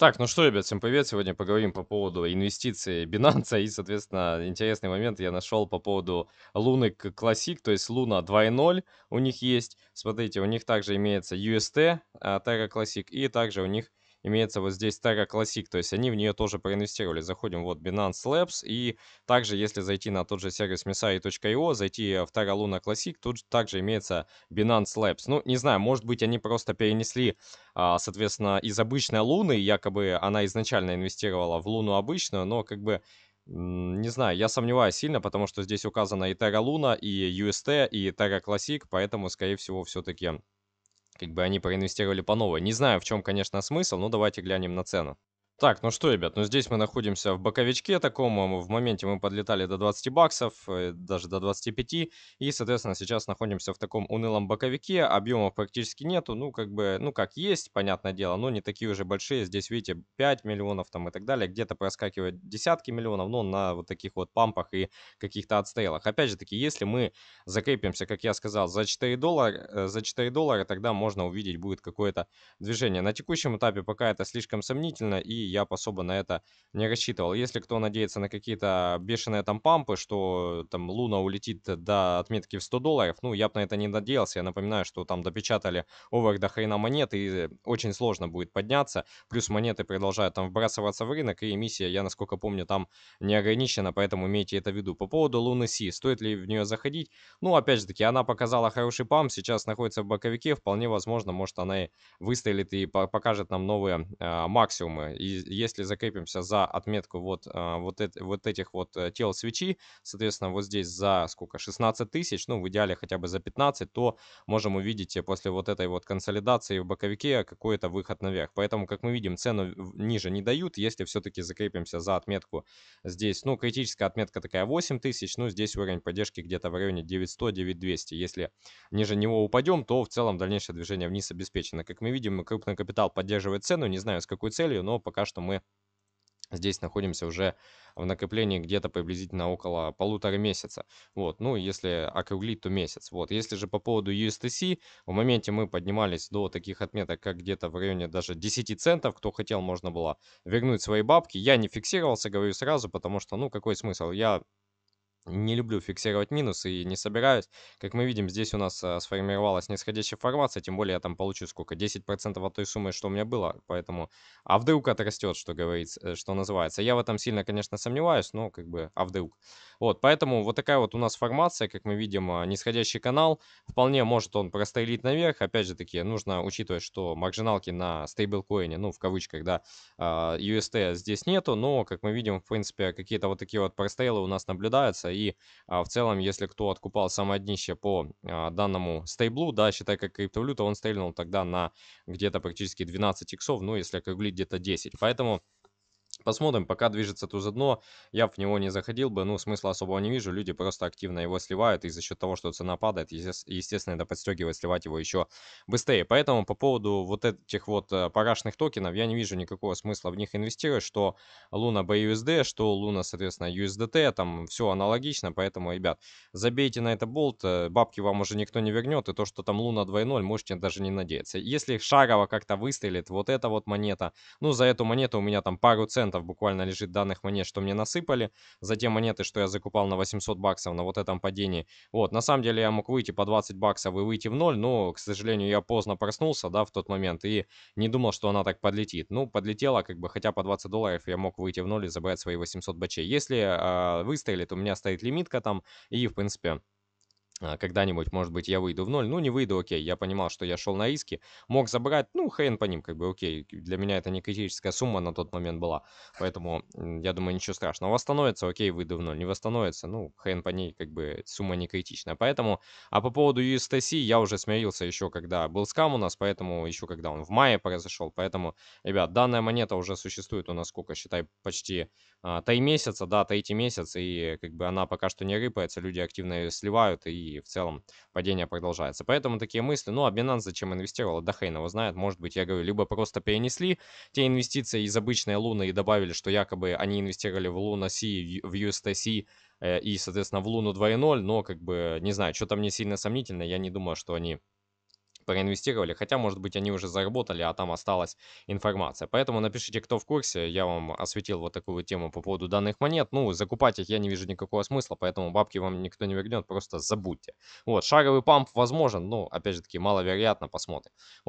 Так, ну что, ребят, всем привет. Сегодня поговорим по поводу инвестиций Binance и, соответственно, интересный момент я нашел по поводу Луны Classic, то есть Луна 2.0 у них есть. Смотрите, у них также имеется UST, а, Terra Classic и также у них имеется вот здесь Terra Classic, то есть они в нее тоже проинвестировали. Заходим вот Binance Labs и также, если зайти на тот же сервис messari.io, зайти в Terra Luna Classic, тут также имеется Binance Labs. Ну, не знаю, может быть, они просто перенесли, а, соответственно, из обычной Луны, якобы она изначально инвестировала в Луну обычную, но как бы не знаю, я сомневаюсь сильно, потому что здесь указано и Terra Luna, и UST, и Terra Classic, поэтому, скорее всего, все-таки как бы они проинвестировали по новой. Не знаю, в чем, конечно, смысл, но давайте глянем на цену. Так, ну что, ребят, ну здесь мы находимся в боковичке таком, в моменте мы подлетали до 20 баксов, э, даже до 25, и, соответственно, сейчас находимся в таком унылом боковике, объемов практически нету, ну, как бы, ну, как есть, понятное дело, но не такие уже большие, здесь, видите, 5 миллионов там и так далее, где-то проскакивает десятки миллионов, но на вот таких вот пампах и каких-то отстейлах. Опять же таки, если мы закрепимся, как я сказал, за 4 доллара, э, за 4 доллара, тогда можно увидеть будет какое-то движение. На текущем этапе пока это слишком сомнительно, и я особо на это не рассчитывал. Если кто надеется на какие-то бешеные там пампы, что там Луна улетит до отметки в 100 долларов, ну, я бы на это не надеялся. Я напоминаю, что там допечатали овер до хрена монет, и очень сложно будет подняться. Плюс монеты продолжают там вбрасываться в рынок, и эмиссия, я насколько помню, там не ограничена, поэтому имейте это в виду. По поводу Луны Си, стоит ли в нее заходить? Ну, опять же таки, она показала хороший памп, сейчас находится в боковике, вполне возможно, может она и выстрелит и покажет нам новые э, максимумы. И если закрепимся за отметку вот, а, вот, это, вот этих вот э, тел свечи, соответственно, вот здесь за сколько, 16 тысяч, ну, в идеале хотя бы за 15, то можем увидеть э, после вот этой вот консолидации в боковике какой-то выход наверх. Поэтому, как мы видим, цену ниже не дают, если все-таки закрепимся за отметку здесь. Ну, критическая отметка такая 8 тысяч, ну, здесь уровень поддержки где-то в районе 900-9200. Если ниже него упадем, то в целом дальнейшее движение вниз обеспечено. Как мы видим, крупный капитал поддерживает цену, не знаю с какой целью, но пока что что мы здесь находимся уже в накоплении где-то приблизительно около полутора месяца. Вот, ну, если округлить, то месяц. Вот, если же по поводу USTC, в моменте мы поднимались до таких отметок, как где-то в районе даже 10 центов. Кто хотел, можно было вернуть свои бабки. Я не фиксировался, говорю сразу, потому что, ну, какой смысл? Я не люблю фиксировать минусы и не собираюсь. Как мы видим, здесь у нас а, сформировалась нисходящая формация, тем более я там получу сколько? 10% от той суммы, что у меня было, поэтому... А вдруг отрастет, что говорится, э, что называется. Я в этом сильно, конечно, сомневаюсь, но как бы, а вдруг? Вот, поэтому вот такая вот у нас формация, как мы видим, а, нисходящий канал. Вполне может он прострелить наверх. Опять же таки, нужно учитывать, что маржиналки на стейблкоине, ну, в кавычках, да, UST а, здесь нету, но, как мы видим, в принципе, какие-то вот такие вот прострелы у нас наблюдаются, клиента. И а, в целом, если кто откупал самое днище по а, данному стейблу, да, считай как криптовалюта, он стейлил тогда на где-то практически 12 иксов, ну если округлить где-то 10. Поэтому Посмотрим, пока движется туз одно, я в него не заходил бы, ну смысла особого не вижу, люди просто активно его сливают, и за счет того, что цена падает, естественно, это подстегивает сливать его еще быстрее. Поэтому по поводу вот этих вот э, парашных токенов, я не вижу никакого смысла в них инвестировать, что Луна BUSD, что Луна, соответственно, USDT, там все аналогично, поэтому, ребят, забейте на это болт, э, бабки вам уже никто не вернет, и то, что там Луна 2.0, можете даже не надеяться. Если шагово как-то выстрелит вот эта вот монета, ну за эту монету у меня там пару цен процентов буквально лежит данных монет, что мне насыпали, затем монеты, что я закупал на 800 баксов на вот этом падении. Вот, на самом деле я мог выйти по 20 баксов и выйти в ноль, но, к сожалению, я поздно проснулся, да, в тот момент и не думал, что она так подлетит. Ну, подлетела, как бы, хотя по 20 долларов я мог выйти в ноль и забрать свои 800 бачей. Если э, выстрелит, у меня стоит лимитка там и, в принципе... А, когда-нибудь, может быть, я выйду в ноль. Ну, не выйду, окей. Я понимал, что я шел на риски. Мог забрать, ну, хрен по ним, как бы, окей. Для меня это не критическая сумма на тот момент была. Поэтому, я думаю, ничего страшного. Восстановится, окей, выйду в ноль. Не восстановится, ну, хрен по ней, как бы, сумма не критичная. Поэтому, а по поводу USTC я уже смирился еще, когда был скам у нас, поэтому еще когда он в мае произошел. Поэтому, ребят, данная монета уже существует у нас сколько, считай, почти а, тай месяца, да, третий месяца И, как бы, она пока что не рыпается. Люди активно ее сливают и в целом падение продолжается. Поэтому такие мысли, ну, а Binance зачем инвестировала, да хрен его знает, может быть, я говорю, либо просто перенесли те инвестиции из обычной Луны и добавили, что якобы они инвестировали в Луна Си, в USTC, э, и, соответственно, в Луну 2.0, но как бы, не знаю, что-то мне сильно сомнительно, я не думаю, что они проинвестировали, хотя, может быть, они уже заработали, а там осталась информация. Поэтому напишите, кто в курсе, я вам осветил вот такую тему по поводу данных монет. Ну, закупать их я не вижу никакого смысла, поэтому бабки вам никто не вернет, просто забудьте. Вот, шаровый памп возможен, но опять же таки, маловероятно, посмотрим. Вот.